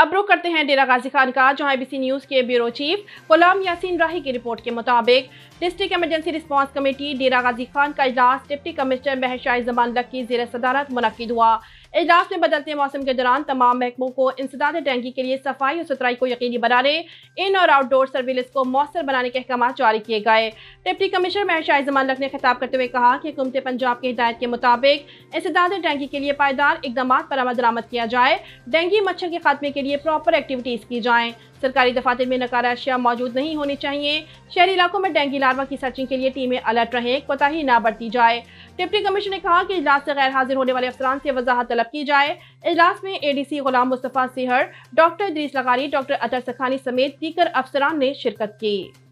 अब रुख करते हैं डेरा गाजी खान का बी सी न्यूज़ के ब्यूरो चीफ गुलाम यासीन राही की रिपोर्ट के मुताबिक district emergency response committee Dera Ghazi Khan का इजलास डिप्टी कमिश्नर महशाह जमान लक की जेर सदारत मनद हुआ इजलास में बदलते मौसम के दौरान तमाम महकमों को इंसदाद टैंकी के लिए सफाई और सुथराई को यकीनी बनाने इन और आउटडोर सर्विलेंस को मौसर बनाने के अहकाम जारी किए गए डिप्टी कमिश्नर महशाह जमान लक ने खिताब करते हुए कहा कि हुकूमत पंजाब की हिदायत के मुताबिक इंसदाद टेंगी के लिए पायदार इकदाम पर अमल दरामद किया जाए डेंगी मच्छर के खात्मे के लिए प्रॉपर एक्टिविटीज़ की जाएं सरकारी दफातर में नकारा अशिया मौजूद नहीं होनी चाहिए शहरी इलाकों में डेंगू लार्वा की सर्चिंग के लिए टीमें अलर्ट रहें कोताही ना बरती जाए डिप्टी कमिश्नर ने कहा कि इजलास से गैर हाजिर होने वाले अफसरान से वजाहत तलब की जाए इजलास में A D C Ghulam Mustafa Sihar doctor Idrees लगारी डॉक्टर अतर सखानी समेत दीगर अफसरान ने शिरकत की